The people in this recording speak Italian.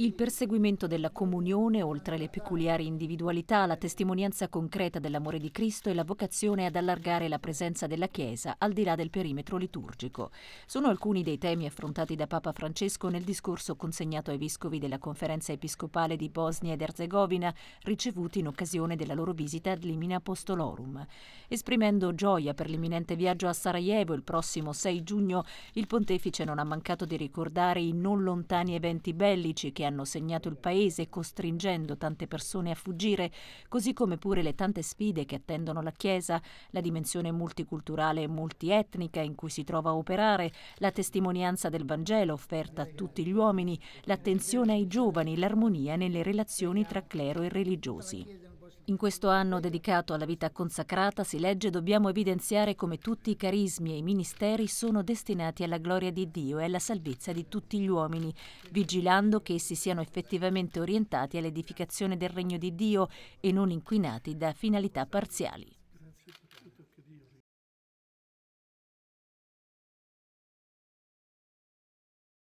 Il perseguimento della comunione, oltre alle peculiari individualità, la testimonianza concreta dell'amore di Cristo e la vocazione ad allargare la presenza della Chiesa al di là del perimetro liturgico. Sono alcuni dei temi affrontati da Papa Francesco nel discorso consegnato ai vescovi della Conferenza Episcopale di Bosnia ed Erzegovina, ricevuti in occasione della loro visita ad Limina Apostolorum. Esprimendo gioia per l'imminente viaggio a Sarajevo il prossimo 6 giugno, il pontefice non ha mancato di ricordare i non lontani eventi bellici che hanno hanno segnato il paese costringendo tante persone a fuggire, così come pure le tante sfide che attendono la Chiesa, la dimensione multiculturale e multietnica in cui si trova a operare, la testimonianza del Vangelo offerta a tutti gli uomini, l'attenzione ai giovani, l'armonia nelle relazioni tra clero e religiosi. In questo anno dedicato alla vita consacrata si legge dobbiamo evidenziare come tutti i carismi e i ministeri sono destinati alla gloria di Dio e alla salvezza di tutti gli uomini, vigilando che essi siano effettivamente orientati all'edificazione del regno di Dio e non inquinati da finalità parziali.